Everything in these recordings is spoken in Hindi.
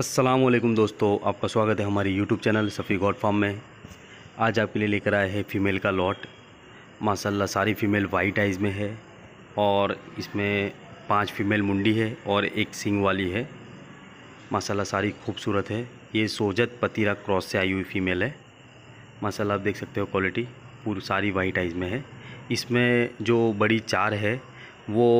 असलम दोस्तों आपका स्वागत है हमारे YouTube channel Safi goat farm में आज आपके लिए लेकर आए हैं फ़ीमेल का लॉट माशाल्लाह सारी फ़ीमेल वाइट आइज़ में है और इसमें पांच फ़ीमेल मुंडी है और एक सिंग वाली है माशाल्लाह सारी खूबसूरत है ये सोजत पतीरा क्रॉस से आई हुई फ़ीमेल है माशाल्लाह आप देख सकते हो क्वालिटी पूरी सारी वाइट आइज़ में है इसमें जो बड़ी चार है वो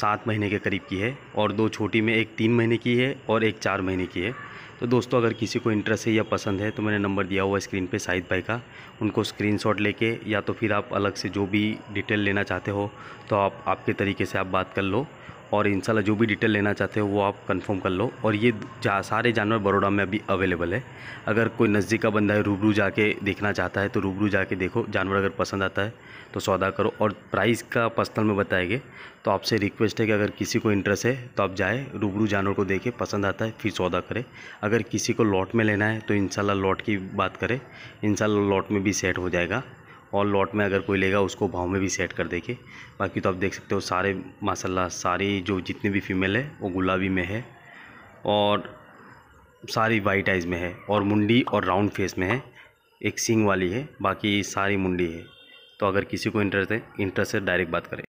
सात महीने के करीब की है और दो छोटी में एक तीन महीने की है और एक चार महीने की है तो दोस्तों अगर किसी को इंटरेस्ट है या पसंद है तो मैंने नंबर दिया हुआ स्क्रीन पे शाहिद भाई का उनको स्क्रीनशॉट लेके या तो फिर आप अलग से जो भी डिटेल लेना चाहते हो तो आप आपके तरीके से आप बात कर लो और इनशाला जो भी डिटेल लेना चाहते हो वो आप कंफर्म कर लो और ये जा, सारे जानवर बड़ोड़ा में अभी अवेलेबल है अगर कोई नज़दीक का बंदा है रूबरू जाके देखना चाहता है तो रूबरू जाके देखो जानवर अगर पसंद आता है तो सौदा करो और प्राइस का पर्सनल में बताएंगे तो आपसे रिक्वेस्ट है कि अगर किसी को इंटरेस्ट है तो आप जाए रूबरू जानवर को देखें पसंद आता है फिर सौदा करें अगर किसी को लॉट में लेना है तो इन लॉट की बात करें इन लॉट में भी सेट हो जाएगा और लॉट में अगर कोई लेगा उसको भाव में भी सेट कर देखे बाकी तो आप देख सकते हो सारे माशाल्लाह सारी जो जितनी भी फीमेल है वो गुलाबी में है और सारी वाइट आइज़ में है और मुंडी और राउंड फेस में है एक सिंग वाली है बाकी सारी मुंडी है तो अगर किसी को इंटरेस्ट है इंटरेस्ट है डायरेक्ट बात करें